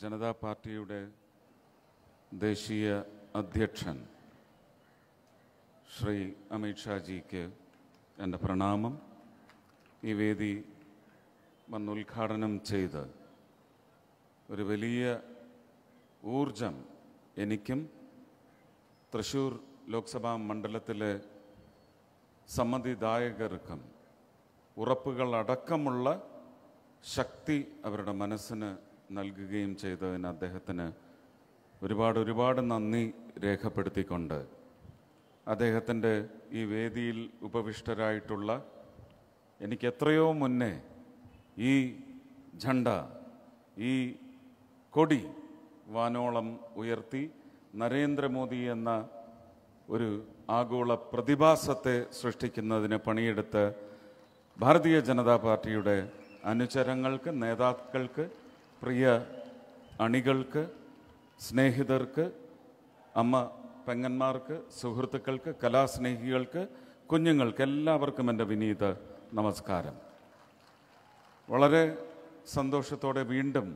ജനതാ പാർട്ടിയുടെ ദേശീയ അധ്യക്ഷൻ ശ്രീ അമിത്ഷാജിക്ക് എൻ്റെ പ്രണാമം ഈ വേദി വന്ന് ഉദ്ഘാടനം ചെയ്ത് ഒരു വലിയ ഊർജം എനിക്കും തൃശൂർ ലോക്സഭാ മണ്ഡലത്തിലെ സമ്മതിദായകർക്കും ഉറപ്പുകളടക്കമുള്ള ശക്തി അവരുടെ മനസ്സിന് നൽകുകയും ചെയ്തതിന് അദ്ദേഹത്തിന് ഒരുപാട് ഒരുപാട് നന്ദി രേഖപ്പെടുത്തിക്കൊണ്ട് അദ്ദേഹത്തിൻ്റെ ഈ വേദിയിൽ ഉപവിഷ്ടരായിട്ടുള്ള എനിക്ക് എത്രയോ മുന്നേ ഈ ഝണ്ട ഈ കൊടി വാനോളം ഉയർത്തി നരേന്ദ്രമോദി എന്ന ഒരു ആഗോള പ്രതിഭാസത്തെ സൃഷ്ടിക്കുന്നതിന് പണിയെടുത്ത് ഭാരതീയ ജനതാ പാർട്ടിയുടെ അനുചരങ്ങൾക്ക് നേതാക്കൾക്ക് പ്രിയ അണികൾക്ക് സ്നേഹിതർക്ക് അമ്മ പെങ്ങന്മാർക്ക് സുഹൃത്തുക്കൾക്ക് കലാസ്നേഹികൾക്ക് കുഞ്ഞുങ്ങൾക്ക് എല്ലാവർക്കും എൻ്റെ വിനീത നമസ്കാരം വളരെ സന്തോഷത്തോടെ വീണ്ടും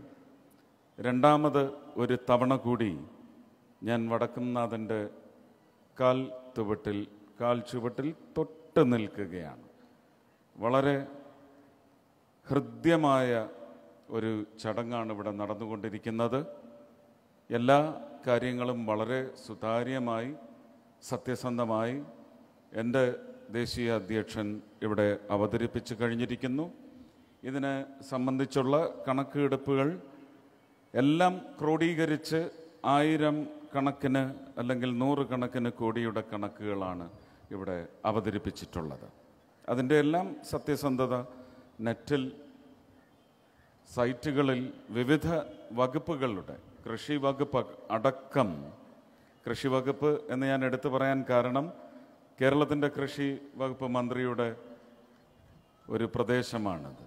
രണ്ടാമത് ഒരു തവണ കൂടി ഞാൻ വടക്കുംനാഥൻ്റെ കാൽ തുവട്ടിൽ കാൽ ചുവട്ടിൽ തൊട്ട് നിൽക്കുകയാണ് വളരെ ഹൃദ്യമായ ഒരു ചടങ്ങാണ് ഇവിടെ നടന്നുകൊണ്ടിരിക്കുന്നത് എല്ലാ കാര്യങ്ങളും വളരെ സുതാര്യമായി സത്യസന്ധമായി എൻ്റെ ദേശീയ അധ്യക്ഷൻ ഇവിടെ അവതരിപ്പിച്ചു കഴിഞ്ഞിരിക്കുന്നു ഇതിനെ സംബന്ധിച്ചുള്ള കണക്കെടുപ്പുകൾ എല്ലാം ക്രോഡീകരിച്ച് ആയിരം കണക്കിന് അല്ലെങ്കിൽ നൂറുകണക്കിന് കോടിയുടെ കണക്കുകളാണ് ഇവിടെ അവതരിപ്പിച്ചിട്ടുള്ളത് അതിൻ്റെ എല്ലാം സത്യസന്ധത നെറ്റിൽ സൈറ്റുകളിൽ വിവിധ വകുപ്പുകളുടെ കൃഷി വകുപ്പ് അടക്കം കൃഷി വകുപ്പ് എന്ന് ഞാൻ എടുത്തു പറയാൻ കാരണം കേരളത്തിൻ്റെ കൃഷി വകുപ്പ് മന്ത്രിയുടെ ഒരു പ്രദേശമാണത്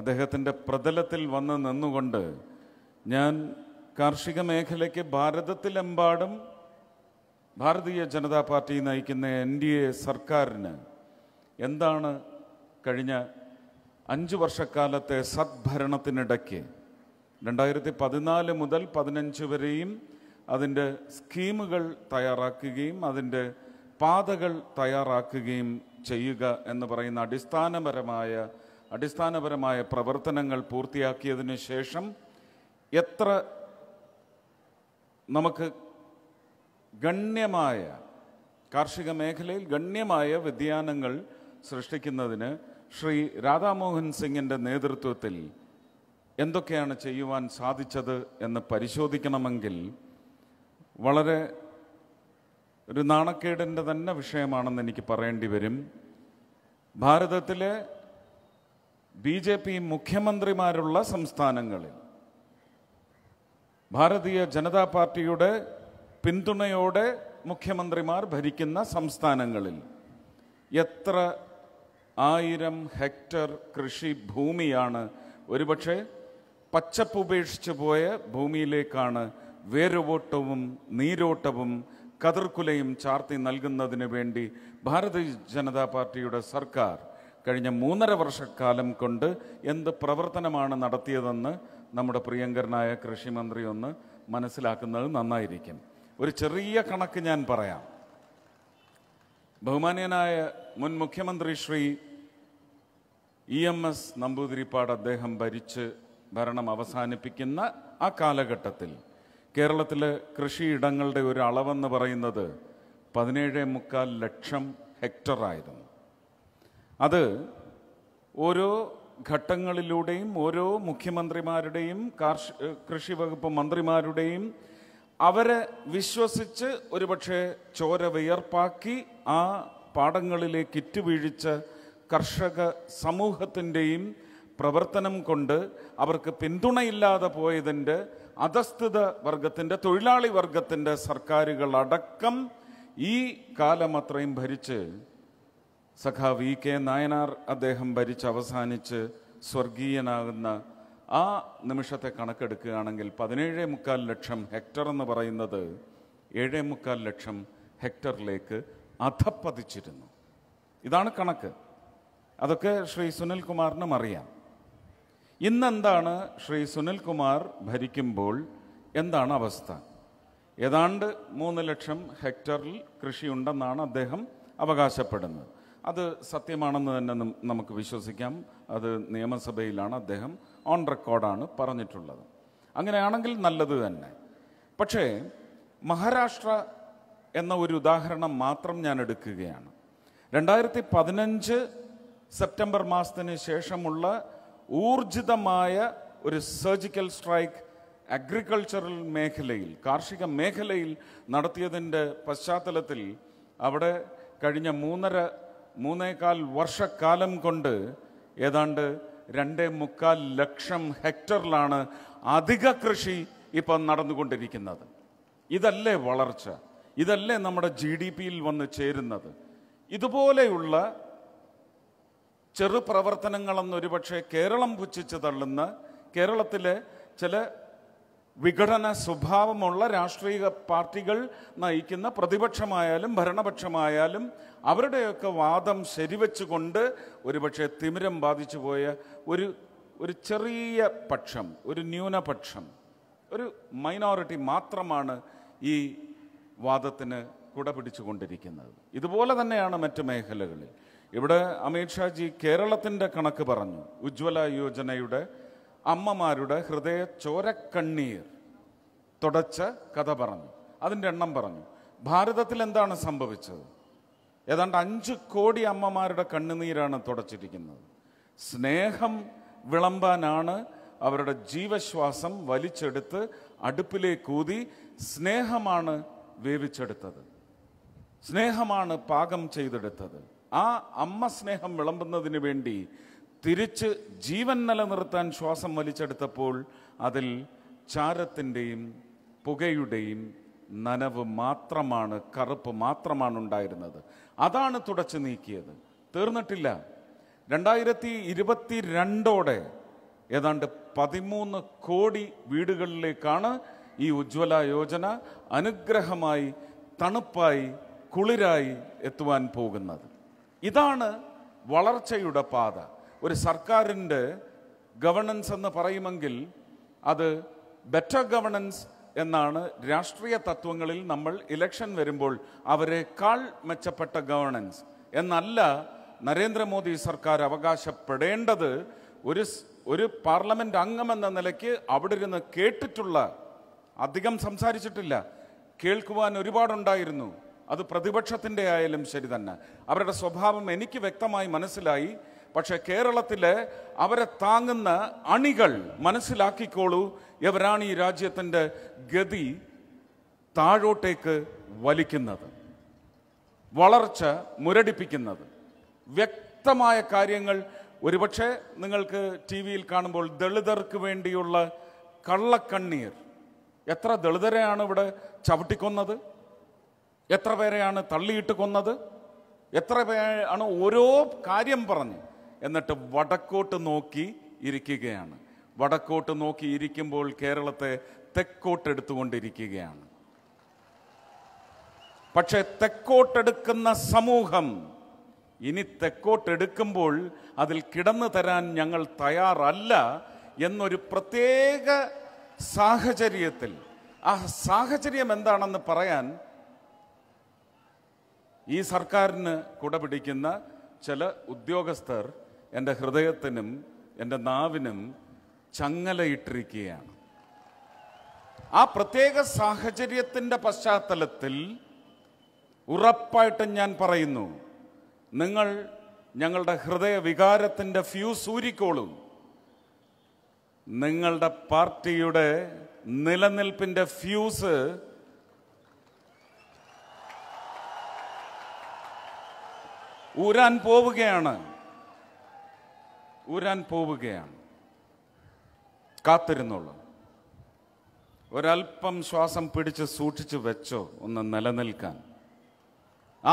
അദ്ദേഹത്തിൻ്റെ പ്രതലത്തിൽ വന്ന് നിന്നുകൊണ്ട് ഞാൻ കാർഷിക മേഖലയ്ക്ക് ഭാരതത്തിലെമ്പാടും ഭാരതീയ ജനതാ പാർട്ടി നയിക്കുന്ന എൻ ഡി എ സർക്കാരിന് എന്താണ് കഴിഞ്ഞ അഞ്ച് വർഷക്കാലത്തെ സദ്ഭരണത്തിനിടയ്ക്ക് രണ്ടായിരത്തി പതിനാല് മുതൽ പതിനഞ്ച് വരെയും അതിൻ്റെ സ്കീമുകൾ തയ്യാറാക്കുകയും അതിൻ്റെ പാതകൾ തയ്യാറാക്കുകയും ചെയ്യുക എന്ന് പറയുന്ന അടിസ്ഥാനപരമായ അടിസ്ഥാനപരമായ പ്രവർത്തനങ്ങൾ പൂർത്തിയാക്കിയതിന് ശേഷം എത്ര നമുക്ക് ഗണ്യമായ കാർഷിക മേഖലയിൽ ഗണ്യമായ വ്യതിയാനങ്ങൾ സൃഷ്ടിക്കുന്നതിന് ശ്രീ രാധാമോഹൻ സിംഗിൻ്റെ നേതൃത്വത്തിൽ എന്തൊക്കെയാണ് ചെയ്യുവാൻ സാധിച്ചത് എന്ന് പരിശോധിക്കണമെങ്കിൽ വളരെ ഒരു നാണക്കേടിൻ്റെ തന്നെ വിഷയമാണെന്ന് എനിക്ക് പറയേണ്ടി വരും ഭാരതത്തിലെ ബി ജെ പി മുഖ്യമന്ത്രിമാരുള്ള സംസ്ഥാനങ്ങളിൽ ഭാരതീയ ജനതാ പാർട്ടിയുടെ പിന്തുണയോടെ മുഖ്യമന്ത്രിമാർ ഭരിക്കുന്ന സംസ്ഥാനങ്ങളിൽ എത്ര ആയിരം ഹെക്ടർ കൃഷി ഭൂമിയാണ് ഒരുപക്ഷെ പച്ചപ്പ് ഉപേക്ഷിച്ചു പോയ ഭൂമിയിലേക്കാണ് വേരോട്ടവും നീരോട്ടവും കതിർക്കുലയും ചാർത്തി നൽകുന്നതിന് വേണ്ടി ഭാരതീയ ജനതാ പാർട്ടിയുടെ സർക്കാർ കഴിഞ്ഞ മൂന്നര വർഷക്കാലം കൊണ്ട് എന്ത് പ്രവർത്തനമാണ് നടത്തിയതെന്ന് നമ്മുടെ പ്രിയങ്കരനായ കൃഷിമന്ത്രി ഒന്ന് മനസ്സിലാക്കുന്നത് നന്നായിരിക്കും ഒരു ചെറിയ കണക്ക് ഞാൻ പറയാം ബഹുമാനീയനായ മുൻ മുഖ്യമന്ത്രി Shri E M S Namboodiripad അദ്ദേഹം ഭരിച്ച് ഭരണം അവസാനിപ്പിക്കുന്ന ആ കാലഘട്ടത്തിൽ കേരളത്തിലെ കൃഷിയിടങ്ങളുടെ ഒരു അളവെന്ന് പറയുന്നത് പതിനേഴ് മുക്കാൽ ലക്ഷം ഹെക്ടറായിരുന്നു അത് ഓരോ ഘട്ടങ്ങളിലൂടെയും ഓരോ മുഖ്യമന്ത്രിമാരുടെയും കാർഷിക കൃഷി വകുപ്പ് മന്ത്രിമാരുടെയും അവരെ വിശ്വസിച്ച് ഒരുപക്ഷെ ചോര വിയർപ്പാക്കി ആ പാടങ്ങളിലേക്ക് ഇറ്റുവീഴിച്ച കർഷക സമൂഹത്തിൻ്റെയും പ്രവർത്തനം കൊണ്ട് അവർക്ക് പിന്തുണയില്ലാതെ പോയതിൻ്റെ അധസ്ഥിത വർഗത്തിൻ്റെ തൊഴിലാളി വർഗത്തിൻ്റെ സർക്കാരുകളടക്കം ഈ കാലം അത്രയും ഭരിച്ച് സഖാവ് വി കെ നായനാർ അദ്ദേഹം ഭരിച്ച് അവസാനിച്ച് സ്വർഗീയനാകുന്ന ആ നിമിഷത്തെ കണക്കെടുക്കുകയാണെങ്കിൽ പതിനേഴ് മുക്കാൽ ലക്ഷം ഹെക്ടർ എന്ന് പറയുന്നത് ഏഴേ മുക്കാൽ ലക്ഷം ഹെക്ടറിലേക്ക് അധപ്പതിച്ചിരുന്നു ഇതാണ് കണക്ക് അതൊക്കെ ശ്രീ സുനിൽ കുമാറിനും അറിയാം ഇന്നെന്താണ് ശ്രീ സുനിൽ കുമാർ ഭരിക്കുമ്പോൾ എന്താണ് അവസ്ഥ ഏതാണ്ട് മൂന്ന് ലക്ഷം ഹെക്ടറിൽ കൃഷിയുണ്ടെന്നാണ് അദ്ദേഹം അവകാശപ്പെടുന്നത് അത് സത്യമാണെന്ന് തന്നെ നമുക്ക് വിശ്വസിക്കാം അത് നിയമസഭയിലാണ് അദ്ദേഹം ഓൺ റെക്കോർഡാണ് പറഞ്ഞിട്ടുള്ളത് അങ്ങനെയാണെങ്കിൽ നല്ലത് തന്നെ പക്ഷേ മഹാരാഷ്ട്ര എന്ന ഒരു ഉദാഹരണം മാത്രം ഞാൻ എടുക്കുകയാണ് രണ്ടായിരത്തി പതിനഞ്ച് സെപ്റ്റംബർ മാസത്തിന് ശേഷമുള്ള ഊർജിതമായ ഒരു സർജിക്കൽ സ്ട്രൈക്ക് അഗ്രികൾച്ചറൽ മേഖലയിൽ കാർഷിക മേഖലയിൽ നടത്തിയതിൻ്റെ പശ്ചാത്തലത്തിൽ അവിടെ കഴിഞ്ഞ മൂന്നര മൂന്നേകാൽ വർഷക്കാലം കൊണ്ട് ഏതാണ്ട് രണ്ടേ മുക്കാൽ ലക്ഷം ഹെക്ടറിലാണ് അധിക കൃഷി ഇപ്പം നടന്നുകൊണ്ടിരിക്കുന്നത് ഇതല്ലേ വളർച്ച ഇതല്ലേ നമ്മുടെ ജി ഡി പിയിൽ വന്ന് ചേരുന്നത് ഇതുപോലെയുള്ള ചെറുപ്രവർത്തനങ്ങളെന്നൊരു പക്ഷേ കേരളം പുച്ഛിച്ച് തള്ളുന്ന കേരളത്തിലെ ചില വിഘടന സ്വഭാവമുള്ള രാഷ്ട്രീയ പാർട്ടികൾ നയിക്കുന്ന പ്രതിപക്ഷമായാലും ഭരണപക്ഷമായാലും അവരുടെയൊക്കെ വാദം ശരിവെച്ചുകൊണ്ട് ഒരുപക്ഷെ തിമിരം ബാധിച്ചു പോയ ഒരു ഒരു ചെറിയ പക്ഷം ഒരു ന്യൂനപക്ഷം ഒരു മൈനോറിറ്റി മാത്രമാണ് ഈ വാദത്തിന് കുട പിടിച്ചുകൊണ്ടിരിക്കുന്നത് ഇതുപോലെ തന്നെയാണ് മറ്റ് മേഖലകളിൽ ഇവിടെ അമിത്ഷാജി കേരളത്തിൻ്റെ കണക്ക് പറഞ്ഞു ഉജ്ജ്വല യോജനയുടെ അമ്മമാരുടെ ഹൃദയ ചോരക്കണ്ണീർ തുടച്ച കഥ പറഞ്ഞു അതിൻ്റെ എണ്ണം പറഞ്ഞു ഭാരതത്തിൽ എന്താണ് സംഭവിച്ചത് ഏതാണ്ട് അഞ്ച് കോടി അമ്മമാരുടെ കണ്ണുനീരാണ് തുടച്ചിരിക്കുന്നത് സ്നേഹം വിളമ്പാനാണ് അവരുടെ ജീവശ്വാസം വലിച്ചെടുത്ത് അടുപ്പിലേക്കൂതി സ്നേഹമാണ് വേവിച്ചെടുത്തത് സ്നേഹമാണ് പാകം ചെയ്തെടുത്തത് ആ അമ്മ സ്നേഹം വിളമ്പുന്നതിന് വേണ്ടി തിരിച്ച് ജീവൻ നിലനിർത്താൻ ശ്വാസം വലിച്ചെടുത്തപ്പോൾ അതിൽ ചാരത്തിൻ്റെയും പുകയുടെയും നനവ് മാത്രമാണ് കറുപ്പ് മാത്രമാണ് ഉണ്ടായിരുന്നത് അതാണ് തുടച്ചു നീക്കിയത് തീർന്നിട്ടില്ല രണ്ടായിരത്തി ഇരുപത്തി രണ്ടോടെ ഏതാണ്ട് പതിമൂന്ന് കോടി വീടുകളിലേക്കാണ് ഈ ഉജ്ജ്വല യോജന അനുഗ്രഹമായി തണുപ്പായി കുളിരായി എത്തുവാൻ പോകുന്നത് ഇതാണ് വളർച്ചയുടെ പാത ഒരു സർക്കാരിൻ്റെ ഗവണൻസ് എന്ന് പറയുമെങ്കിൽ അത് ബെറ്റർ ഗവണൻസ് എന്നാണ് രാഷ്ട്രീയ തത്വങ്ങളിൽ നമ്മൾ ഇലക്ഷൻ വരുമ്പോൾ അവരെക്കാൾ മെച്ചപ്പെട്ട ഗവണൻസ് എന്നല്ല നരേന്ദ്രമോദി സർക്കാർ അവകാശപ്പെടേണ്ടത് ഒരു ഒരു പാർലമെൻറ്റ് അംഗമെന്ന നിലയ്ക്ക് അവിടെ ഇരുന്ന് കേട്ടിട്ടുള്ള അധികം സംസാരിച്ചിട്ടില്ല കേൾക്കുവാൻ ഒരുപാടുണ്ടായിരുന്നു അത് പ്രതിപക്ഷത്തിൻ്റെ ആയാലും ശരി തന്നെ അവരുടെ സ്വഭാവം എനിക്ക് വ്യക്തമായി മനസ്സിലായി പക്ഷേ കേരളത്തിലെ അവരെ താങ്ങുന്ന അണികൾ മനസ്സിലാക്കിക്കോളൂ എവരാണ് ഈ രാജ്യത്തിൻ്റെ ഗതി താഴോട്ടേക്ക് വലിക്കുന്നത് വളർച്ച മുരടിപ്പിക്കുന്നത് വ്യക്തമായ കാര്യങ്ങൾ ഒരുപക്ഷെ നിങ്ങൾക്ക് ടി വിയിൽ കാണുമ്പോൾ ദളിതർക്ക് വേണ്ടിയുള്ള കള്ളക്കണ്ണീർ എത്ര ദളിതരെയാണ് ഇവിടെ ചവിട്ടിക്കൊന്നത് എത്ര പേരെയാണ് തള്ളിയിട്ട് കൊന്നത് എത്ര പേരാണ് ഓരോ കാര്യം പറഞ്ഞ് എന്നിട്ട് വടക്കോട്ട് നോക്കി ഇരിക്കുകയാണ് വടക്കോട്ട് നോക്കി ഇരിക്കുമ്പോൾ കേരളത്തെ തെക്കോട്ടെടുത്തുകൊണ്ടിരിക്കുകയാണ് പക്ഷേ തെക്കോട്ടെടുക്കുന്ന സമൂഹം ഇനി തെക്കോട്ടെടുക്കുമ്പോൾ അതിൽ കിടന്നു തരാൻ ഞങ്ങൾ തയ്യാറല്ല എന്നൊരു പ്രത്യേക സാഹചര്യത്തിൽ ആ സാഹചര്യം എന്താണെന്ന് പറയാൻ ഈ സർക്കാരിന് കുടപിടിക്കുന്ന ചില ഉദ്യോഗസ്ഥർ എൻ്റെ ഹൃദയത്തിനും എൻ്റെ നാവിനും ചങ്ങലയിട്ടിരിക്കുകയാണ് ആ പ്രത്യേക സാഹചര്യത്തിൻ്റെ പശ്ചാത്തലത്തിൽ ഉറപ്പായിട്ടും ഞാൻ പറയുന്നു നിങ്ങൾ ഞങ്ങളുടെ ഹൃദയ വികാരത്തിൻ്റെ ഫ്യൂസ് ഊരിക്കോളും നിങ്ങളുടെ പാർട്ടിയുടെ നിലനിൽപ്പിൻ്റെ ഫ്യൂസ് ഊരാൻ പോവുകയാണ് ഊരാൻ പോവുകയാണ് കാത്തിരുന്നുള്ളു ഒരല്പം ശ്വാസം പിടിച്ച് സൂക്ഷിച്ച് വെച്ചോ ഒന്ന് നിലനിൽക്കാൻ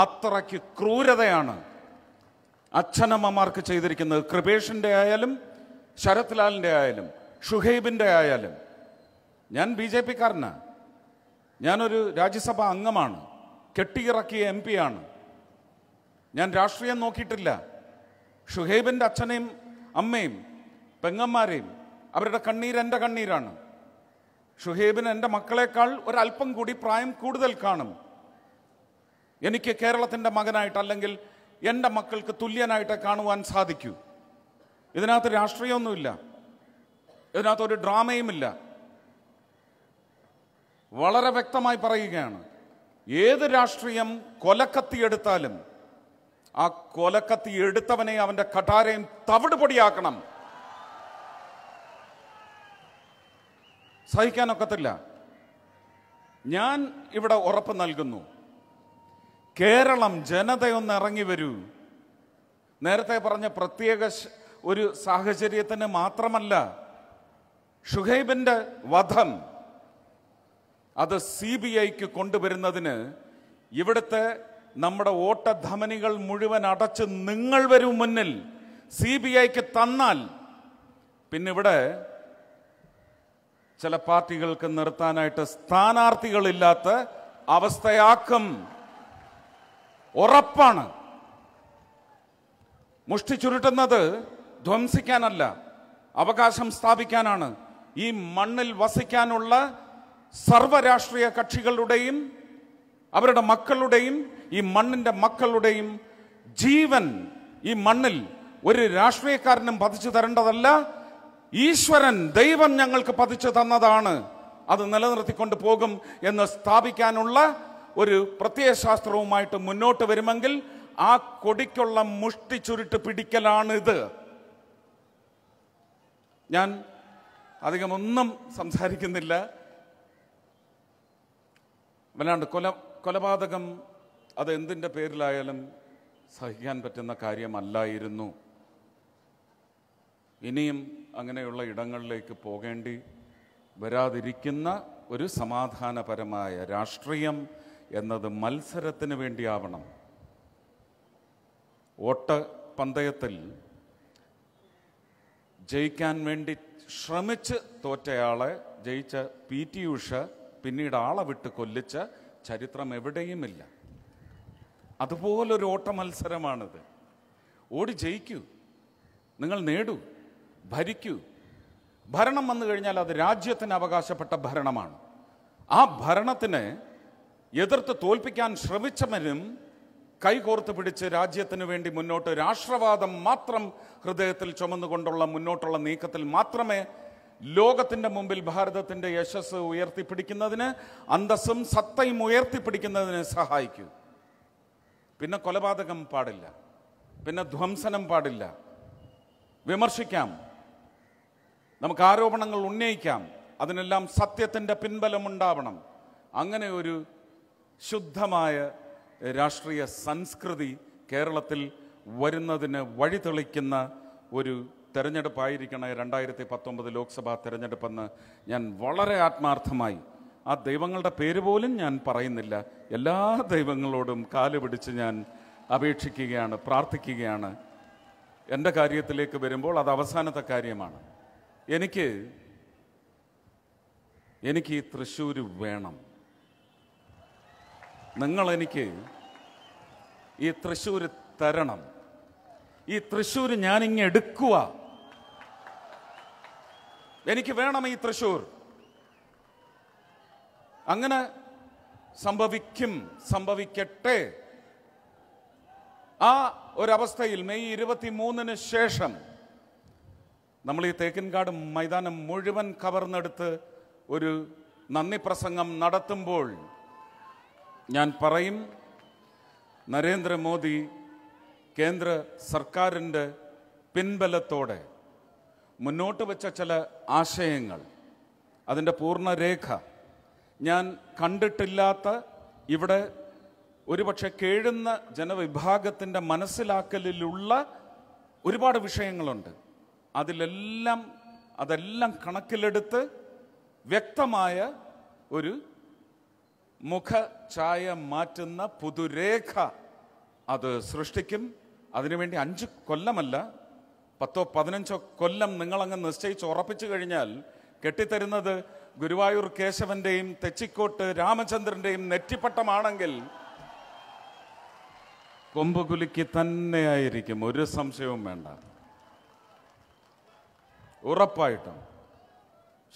അത്രയ്ക്ക് ക്രൂരതയാണ് അച്ഛനമ്മമാർക്ക് ചെയ്തിരിക്കുന്നത് കൃപേഷിൻ്റെ ആയാലും ലാലിൻ്റെ ആയാലും ഷുഹൈബിൻ്റെ ആയാലും ഞാൻ ബി ജെ പിക്കാരനാണ് ഞാനൊരു രാജ്യസഭാ അംഗമാണ് കെട്ടിയിറക്കിയ എം ആണ് ഞാൻ രാഷ്ട്രീയം നോക്കിയിട്ടില്ല ഷുഹൈബിൻ്റെ അച്ഛനെയും അമ്മയും പെങ്ങന്മാരെയും അവരുടെ കണ്ണീർ എൻ്റെ കണ്ണീരാണ് ഷുഹേബിന് എൻ്റെ മക്കളെക്കാൾ ഒരല്പം കൂടി പ്രായം കൂടുതൽ കാണും എനിക്ക് കേരളത്തിൻ്റെ മകനായിട്ട് അല്ലെങ്കിൽ എൻ്റെ മക്കൾക്ക് തുല്യനായിട്ട് കാണുവാൻ സാധിക്കൂ ഇതിനകത്ത് രാഷ്ട്രീയമൊന്നുമില്ല ഇതിനകത്ത് ഒരു ഡ്രാമയുമില്ല വളരെ വ്യക്തമായി പറയുകയാണ് ഏത് രാഷ്ട്രീയം കൊലക്കത്തിയെടുത്താലും ആ കൊലക്കത്തി എടുത്തവനെ അവന്റെ കഠാരയും തവിട് പൊടിയാക്കണം സഹിക്കാനൊക്കത്തില്ല ഞാൻ ഇവിടെ ഉറപ്പ് നൽകുന്നു കേരളം ജനതയൊന്ന് ഇറങ്ങി വരൂ നേരത്തെ പറഞ്ഞ പ്രത്യേക ഒരു സാഹചര്യത്തിന് മാത്രമല്ല ഷുഹൈബിൻ്റെ വധം അത് സി ബി ഐക്ക് കൊണ്ടുവരുന്നതിന് ഇവിടുത്തെ നമ്മുടെ ഓട്ടധമനികൾ മുഴുവൻ അടച്ച് നിങ്ങൾ വരും മുന്നിൽ സി ബി ഐക്ക് തന്നാൽ പിന്നെ ഇവിടെ ചില പാർട്ടികൾക്ക് നിർത്താനായിട്ട് സ്ഥാനാർത്ഥികളില്ലാത്ത അവസ്ഥയാക്കും ഉറപ്പാണ് മുഷ്ടി ചുരുട്ടുന്നത് ധ്വംസിക്കാനല്ല അവകാശം സ്ഥാപിക്കാനാണ് ഈ മണ്ണിൽ വസിക്കാനുള്ള സർവരാഷ്ട്രീയ കക്ഷികളുടെയും അവരുടെ മക്കളുടെയും ഈ മണ്ണിൻ്റെ മക്കളുടെയും ജീവൻ ഈ മണ്ണിൽ ഒരു രാഷ്ട്രീയക്കാരനും പതിച്ചു തരേണ്ടതല്ല ഈശ്വരൻ ദൈവം ഞങ്ങൾക്ക് പതിച്ചു തന്നതാണ് അത് നിലനിർത്തിക്കൊണ്ട് പോകും എന്ന് സ്ഥാപിക്കാനുള്ള ഒരു പ്രത്യയശാസ്ത്രവുമായിട്ട് മുന്നോട്ട് വരുമെങ്കിൽ ആ കൊടിക്കുള്ള മുഷ്ടി ചുരുട്ട് പിടിക്കലാണിത് ഞാൻ അധികമൊന്നും സംസാരിക്കുന്നില്ല വല്ലാണ്ട് കൊല കൊലപാതകം അതെന്തിൻ്റെ പേരിലായാലും സഹിക്കാൻ പറ്റുന്ന കാര്യമല്ലായിരുന്നു ഇനിയും അങ്ങനെയുള്ള ഇടങ്ങളിലേക്ക് പോകേണ്ടി വരാതിരിക്കുന്ന ഒരു സമാധാനപരമായ രാഷ്ട്രീയം എന്നത് മത്സരത്തിന് വേണ്ടിയാവണം വോട്ട് പന്തയത്തിൽ ജയിക്കാൻ വേണ്ടി ശ്രമിച്ച് തോറ്റയാളെ ജയിച്ച പി ടി ഉഷ പിന്നീട് ആളെ വിട്ട് കൊല്ലിച്ച ചരിത്രം എവിടെയുമില്ല അതുപോലൊരു ഓട്ട മത്സരമാണിത് ഓടി ജയിക്കൂ നിങ്ങൾ നേടൂ ഭരിക്കൂ ഭരണം വന്നു കഴിഞ്ഞാൽ അത് രാജ്യത്തിന് അവകാശപ്പെട്ട ഭരണമാണ് ആ ഭരണത്തിന് എതിർത്ത് തോൽപ്പിക്കാൻ ശ്രമിച്ചവരും കൈകോർത്ത് പിടിച്ച് രാജ്യത്തിന് വേണ്ടി മുന്നോട്ട് രാഷ്ട്രവാദം മാത്രം ഹൃദയത്തിൽ ചുമന്നുകൊണ്ടുള്ള മുന്നോട്ടുള്ള നീക്കത്തിൽ മാത്രമേ ലോകത്തിൻ്റെ മുമ്പിൽ ഭാരതത്തിൻ്റെ യശസ് ഉയർത്തിപ്പിടിക്കുന്നതിന് അന്തസ്സും സത്തയും ഉയർത്തിപ്പിടിക്കുന്നതിന് സഹായിക്കൂ പിന്നെ കൊലപാതകം പാടില്ല പിന്നെ ധ്വംസനം പാടില്ല വിമർശിക്കാം നമുക്ക് ആരോപണങ്ങൾ ഉന്നയിക്കാം അതിനെല്ലാം സത്യത്തിൻ്റെ പിൻബലമുണ്ടാവണം അങ്ങനെ ഒരു ശുദ്ധമായ രാഷ്ട്രീയ സംസ്കൃതി കേരളത്തിൽ വരുന്നതിന് വഴി തെളിക്കുന്ന ഒരു തെരഞ്ഞെടുപ്പായിരിക്കണ രണ്ടായിരത്തി പത്തൊമ്പത് ലോക്സഭാ തെരഞ്ഞെടുപ്പെന്ന് ഞാൻ വളരെ ആത്മാർത്ഥമായി ആ ദൈവങ്ങളുടെ പേര് പോലും ഞാൻ പറയുന്നില്ല എല്ലാ ദൈവങ്ങളോടും കാല് പിടിച്ച് ഞാൻ അപേക്ഷിക്കുകയാണ് പ്രാർത്ഥിക്കുകയാണ് എൻ്റെ കാര്യത്തിലേക്ക് വരുമ്പോൾ അത് അവസാനത്തെ കാര്യമാണ് എനിക്ക് എനിക്ക് ഈ തൃശ്ശൂർ വേണം നിങ്ങളെനിക്ക് ഈ തൃശ്ശൂർ തരണം ഈ തൃശ്ശൂർ ഞാനിങ്ങെടുക്കുക എനിക്ക് വേണം ഈ തൃശൂർ അങ്ങനെ സംഭവിക്കും സംഭവിക്കട്ടെ ആ ഒരവസ്ഥയിൽ മെയ് ഇരുപത്തിമൂന്നിന് ശേഷം നമ്മൾ ഈ തേക്കിൻകാട് മൈതാനം മുഴുവൻ കവർന്നെടുത്ത് ഒരു നന്ദി പ്രസംഗം നടത്തുമ്പോൾ ഞാൻ പറയും നരേന്ദ്രമോദി കേന്ദ്ര സർക്കാരിൻ്റെ പിൻബലത്തോടെ മുന്നോട്ട് വെച്ച ചില ആശയങ്ങൾ അതിൻ്റെ പൂർണ്ണരേഖ ഞാൻ കണ്ടിട്ടില്ലാത്ത ഇവിടെ ഒരുപക്ഷെ കേഴുന്ന ജനവിഭാഗത്തിൻ്റെ മനസ്സിലാക്കലിലുള്ള ഒരുപാട് വിഷയങ്ങളുണ്ട് അതിലെല്ലാം അതെല്ലാം കണക്കിലെടുത്ത് വ്യക്തമായ ഒരു മുഖഛായ മാറ്റുന്ന പുതുരേഖ അത് സൃഷ്ടിക്കും അതിനുവേണ്ടി അഞ്ച് കൊല്ലമല്ല പത്തോ പതിനഞ്ചോ കൊല്ലം നിങ്ങളങ്ങ് നിശ്ചയിച്ച് ഉറപ്പിച്ചു കഴിഞ്ഞാൽ കെട്ടിത്തരുന്നത് ഗുരുവായൂർ കേശവന്റെയും തെച്ചിക്കോട്ട് രാമചന്ദ്രന്റെയും നെറ്റിപ്പട്ടമാണെങ്കിൽ കൊമ്പുകുലിക്ക് തന്നെ തന്നെയായിരിക്കും ഒരു സംശയവും വേണ്ട ഉറപ്പായിട്ടും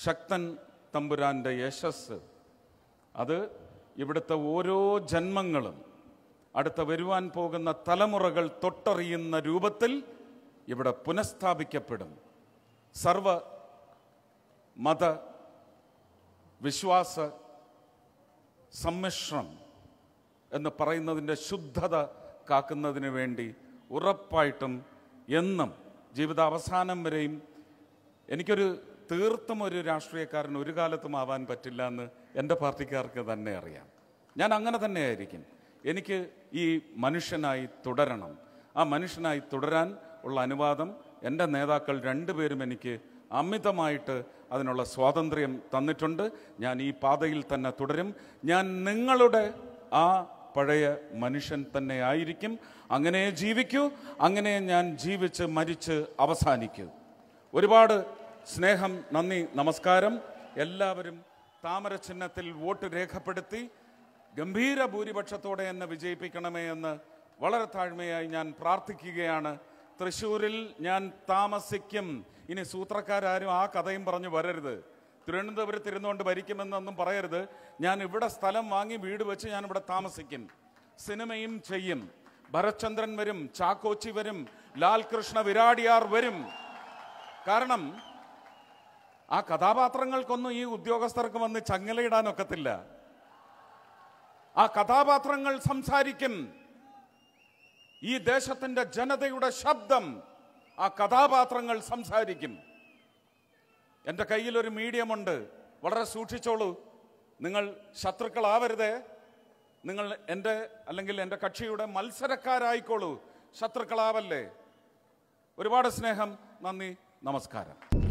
ശക്തൻ തമ്പുരാന്റെ യശസ് അത് ഇവിടുത്തെ ഓരോ ജന്മങ്ങളും അടുത്ത വരുവാൻ പോകുന്ന തലമുറകൾ തൊട്ടറിയുന്ന രൂപത്തിൽ ഇവിടെ പുനഃസ്ഥാപിക്കപ്പെടും സർവ മത വിശ്വാസ സമ്മിശ്രം എന്ന് പറയുന്നതിൻ്റെ ശുദ്ധത കാക്കുന്നതിന് വേണ്ടി ഉറപ്പായിട്ടും എന്നും ജീവിതാവസാനം വരെയും എനിക്കൊരു തീർത്തും ഒരു രാഷ്ട്രീയക്കാരൻ ഒരു കാലത്തും ആവാൻ പറ്റില്ല എന്ന് എൻ്റെ പാർട്ടിക്കാർക്ക് തന്നെ അറിയാം ഞാൻ അങ്ങനെ തന്നെ ആയിരിക്കും എനിക്ക് ഈ മനുഷ്യനായി തുടരണം ആ മനുഷ്യനായി തുടരാൻ ഉള്ള അനുവാദം എൻ്റെ നേതാക്കൾ രണ്ടുപേരും എനിക്ക് അമിതമായിട്ട് അതിനുള്ള സ്വാതന്ത്ര്യം തന്നിട്ടുണ്ട് ഞാൻ ഈ പാതയിൽ തന്നെ തുടരും ഞാൻ നിങ്ങളുടെ ആ പഴയ മനുഷ്യൻ തന്നെ ആയിരിക്കും അങ്ങനെ ജീവിക്കൂ അങ്ങനെ ഞാൻ ജീവിച്ച് മരിച്ച് അവസാനിക്കൂ ഒരുപാട് സ്നേഹം നന്ദി നമസ്കാരം എല്ലാവരും താമര ചിഹ്നത്തിൽ വോട്ട് രേഖപ്പെടുത്തി ഗംഭീര ഭൂരിപക്ഷത്തോടെ എന്നെ വിജയിപ്പിക്കണമേ എന്ന് വളരെ താഴ്മയായി ഞാൻ പ്രാർത്ഥിക്കുകയാണ് തൃശ്ശൂരിൽ ഞാൻ താമസിക്കും ഇനി സൂത്രക്കാരും ആ കഥയും പറഞ്ഞു വരരുത് തിരുവനന്തപുരത്ത് ഇരുന്നുകൊണ്ട് ഭരിക്കുമെന്നൊന്നും പറയരുത് ഞാൻ ഇവിടെ സ്ഥലം വാങ്ങി വീട് വെച്ച് ഞാൻ ഇവിടെ താമസിക്കും സിനിമയും ചെയ്യും ഭരചന്ദ്രൻ വരും ചാക്കോച്ചി വരും ലാൽകൃഷ്ണ വിരാടിയാർ വരും കാരണം ആ കഥാപാത്രങ്ങൾക്കൊന്നും ഈ ഉദ്യോഗസ്ഥർക്ക് വന്ന് ചങ്ങലയിടാനൊക്കത്തില്ല ആ കഥാപാത്രങ്ങൾ സംസാരിക്കും ഈ ദേശത്തിൻ്റെ ജനതയുടെ ശബ്ദം ആ കഥാപാത്രങ്ങൾ സംസാരിക്കും എൻ്റെ കയ്യിലൊരു മീഡിയമുണ്ട് വളരെ സൂക്ഷിച്ചോളൂ നിങ്ങൾ ശത്രുക്കളാവരുതേ നിങ്ങൾ എൻ്റെ അല്ലെങ്കിൽ എൻ്റെ കക്ഷിയുടെ മത്സരക്കാരായിക്കോളൂ ശത്രുക്കളാവല്ലേ ഒരുപാട് സ്നേഹം നന്ദി നമസ്കാരം